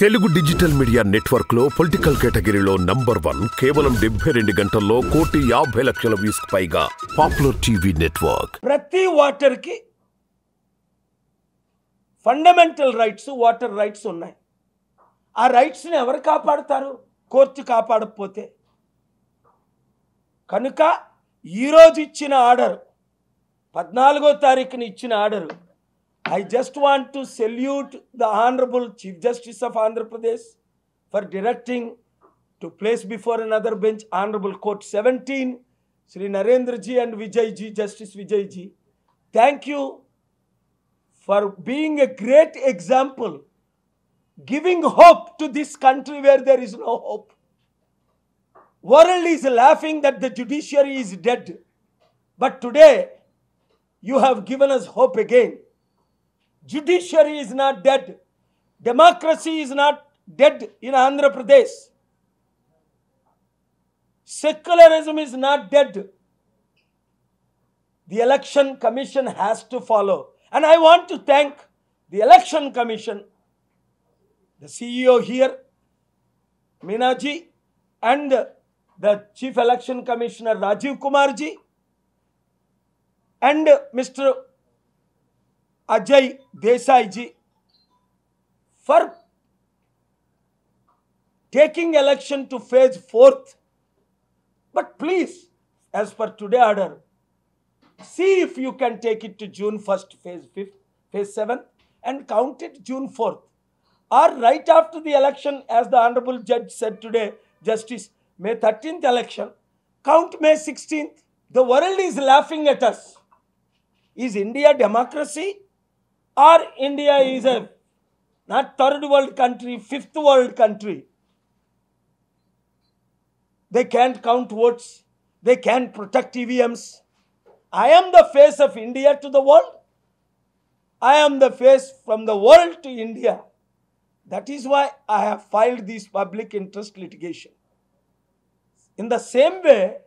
Telugu digital media network లో political కేటగిరీలో number one కేవలం డెబ్బై రెండు గంటల్లో కోటి యాభై లక్షల వ్యూస్ పైగా పాపులర్ టీవీ నెట్వర్క్ ప్రతి వాటర్ కి ఫండమెంటల్ రైట్స్ వాటర్ రైట్స్ ఉన్నాయి ఆ రైట్స్ని ఎవరు కాపాడుతారు కోర్టు కాపాడకపోతే కనుక ఈరోజు ఇచ్చిన ఆర్డర్ పద్నాలుగో తారీఖున ఇచ్చిన order I just want to salute the Honorable Chief Justice of Andhra Pradesh for directing to place before another bench Honorable Court 17, Sri Ji and Vijay Ji, Justice Vijayji. Thank you for being a great example, giving hope to this country where there is no hope. World is laughing that the judiciary is dead. But today, you have given us hope again. Judiciary is not dead. Democracy is not dead in Andhra Pradesh. Secularism is not dead. The Election Commission has to follow. And I want to thank the Election Commission, the CEO here, Minaji, and the Chief Election Commissioner Rajiv Kumarji, and Mr. Ajay Desai ji for taking election to phase fourth. But please, as per today order, see if you can take it to June 1st, phase 5th, phase 7th and count it June 4th. Or right after the election, as the Honorable Judge said today, Justice, May 13th election, count May 16th. The world is laughing at us. Is India democracy? or India is a not third world country, fifth world country. They can't count votes. They can't protect EVMs. I am the face of India to the world. I am the face from the world to India. That is why I have filed this public interest litigation. In the same way,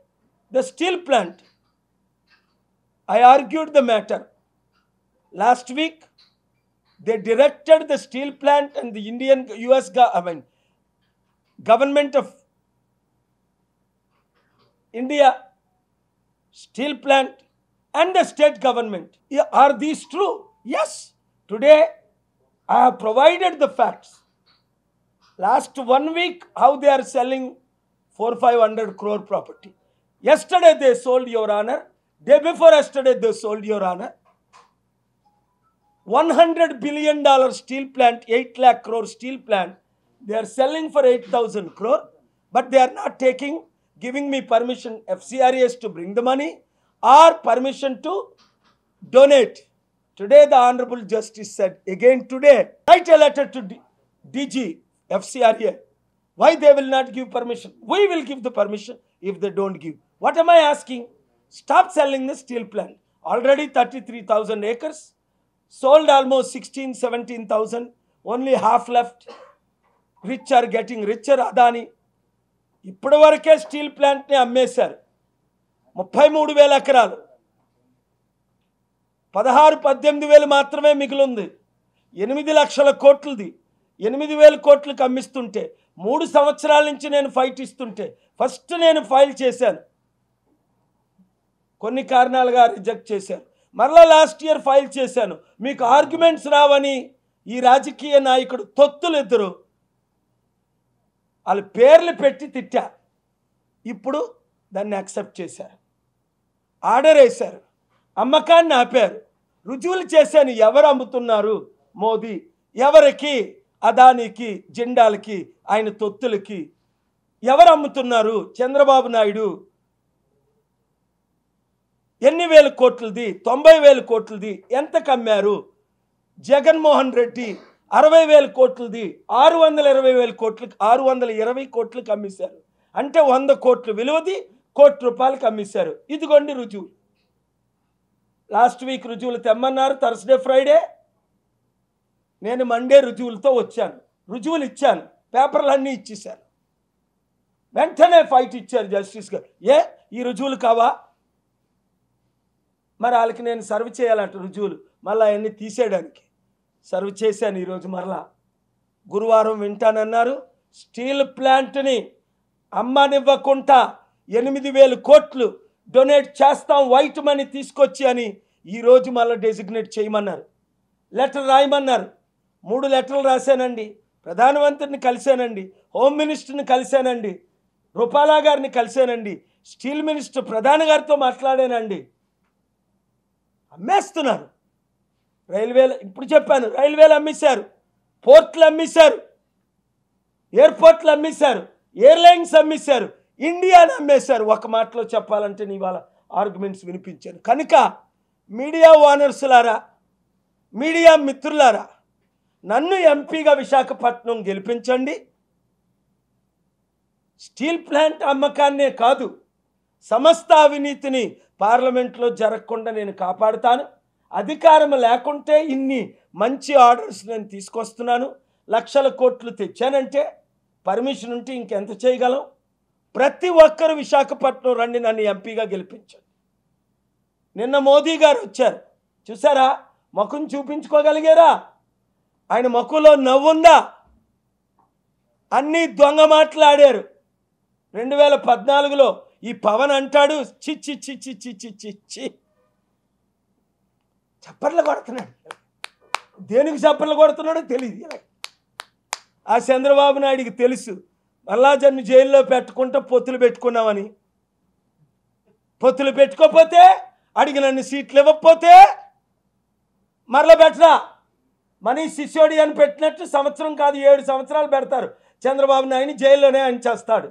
the steel plant, I argued the matter Last week, they directed the steel plant and the Indian US I mean, government of India, steel plant and the state government. Are these true? Yes. Today, I have provided the facts. Last one week, how they are selling 4 500 crore property. Yesterday, they sold, Your Honor. Day before yesterday, they sold, Your Honor. 100 billion dollar steel plant, 8 lakh crore steel plant, they are selling for 8,000 crore, but they are not taking, giving me permission FCRAs to bring the money or permission to donate. Today the Honorable Justice said, again today, write a letter to DG, FCRA. Why they will not give permission? We will give the permission if they don't give. What am I asking? Stop selling the steel plant. Already 33,000 acres sold almost 16 17000 only half left rich are getting richer adani ఇప్పటి వరకే steel ప్లాంట్ని అమ్మేశారు ముప్పై మూడు వేల ఎకరాలు పదహారు పద్దెనిమిది వేలు మాత్రమే మిగిలింది ఎనిమిది లక్షల కోట్లది ఎనిమిది వేల కోట్లకు అమ్మిస్తుంటే మూడు సంవత్సరాల నుంచి నేను ఫైట్ ఇస్తుంటే ఫస్ట్ నేను ఫైల్ చేశాను కొన్ని కారణాలుగా రిజెక్ట్ చేశాను మరలా లాస్ట్ ఇయర్ ఫైల్ చేశాను మీకు ఆర్గ్యుమెంట్స్ రావని ఈ రాజకీయ నాయకుడు తొత్తులు ఇద్దరు వాళ్ళ పేర్లు పెట్టి తిట్టా ఇప్పుడు దాన్ని యాక్సెప్ట్ చేశారు ఆర్డర్ వేశారు అమ్మకాన్ని ఆపారు రుజువులు చేశాను ఎవరు అమ్ముతున్నారు మోదీ ఎవరికి అదానికి జెండాలకి ఆయన తొత్తులకి ఎవరు అమ్ముతున్నారు చంద్రబాబు నాయుడు ఎన్ని వేల కోట్లది తొంభై వేల కోట్లది ఎంత కమ్మారు జగన్మోహన్ రెడ్డి అరవై వేల కోట్లది ఆరు వందల ఇరవై వేల కోట్లు ఆరు వందల ఇరవై కోట్లు కమ్మేశారు అంటే వంద కోట్లు విలువది కోటి రూపాయలు కమ్మేశారు ఇదిగోండి రుజువు లాస్ట్ వీక్ రుజువులు తెమ్మన్నారు థర్స్డే ఫ్రైడే నేను మండే రుజువులతో వచ్చాను రుజువులు ఇచ్చాను పేపర్లు అన్నీ ఇచ్చేశాను వెంటనే ఫైట్ ఇచ్చారు జస్టిస్ గారు ఏ ఈ రుజువులు కావా మరి వాళ్ళకి నేను సర్వ్ చేయాలంట రుజువులు మళ్ళీ అవన్నీ తీసేయడానికి సర్వ్ చేశాను ఈరోజు మరలా గురువారం వింటానన్నారు స్టీల్ ప్లాంట్ని అమ్మనివ్వకుండా ఎనిమిది వేలు కోట్లు డొనేట్ చేస్తాం వైట్ మనీ తీసుకొచ్చి అని ఈరోజు మళ్ళీ డెసిగ్నేట్ చేయమన్నారు లెటర్ రాయమన్నారు మూడు లెటర్లు రాశానండి ప్రధానమంత్రిని కలిశానండి హోమ్ మినిస్టర్ని కలిశానండి రూపాలా గారిని కలిశానండి స్టీల్ మినిస్టర్ ప్రధాన గారితో మాట్లాడానండి అమ్మేస్తున్నారు రైల్వేలు ఇప్పుడు చెప్పాను రైల్వేలు అమ్మేశారు పోర్ట్లు అమ్మేశారు ఎయిర్పోర్ట్లు అమ్మేశారు ఎయిర్లైన్స్ అమ్మేశారు ఇండియాని అమ్మేశారు ఒక మాటలో చెప్పాలంటే ఇవాళ ఆర్గ్యుమెంట్స్ వినిపించాను కనుక మీడియా ఓనర్స్లారా మీడియా మిత్రులారా నన్ను ఎంపీగా విశాఖపట్నం గెలిపించండి స్టీల్ ప్లాంట్ అమ్మకాన్నే కాదు సమస్త అవినీతిని పార్లమెంట్లో జరగకుండా నేను కాపాడుతాను అధికారం లేకుంటే ఇన్ని మంచి ఆర్డర్స్ నేను తీసుకొస్తున్నాను లక్షల కోట్లు తెచ్చానంటే పర్మిషన్ ఉంటే ఇంకెంత చేయగలం ప్రతి ఒక్కరు విశాఖపట్నం రండి నన్ను ఎంపీగా గెలిపించండి నిన్న మోదీ గారు వచ్చారు చూసారా ముఖం చూపించుకోగలిగారా ఆయన ముఖంలో నవ్వుందా అన్నీ దొంగ మాట్లాడారు రెండు వేల పద్నాలుగులో ఈ పవన్ అంటాడు చిచ్చి చిచ్చి చిచ్చి చిచ్చి చప్పట్లు కొడుతున్నాడు దేనికి చప్పట్లు కొడుతున్నాడో తెలియదు ఆ చంద్రబాబు నాయుడికి తెలుసు మళ్ళా జన్ను జైల్లో పెట్టుకుంటా పొత్తులు పెట్టుకున్నామని పొత్తులు పెట్టుకోకపోతే అడిగినన్ని సీట్లు ఇవ్వకపోతే మరల పెట్టరా మనీ శిష్యోడి అని పెట్టినట్టు సంవత్సరం కాదు ఏడు సంవత్సరాలు పెడతారు చంద్రబాబు నాయుడిని జైల్లోనే అంచేస్తాడు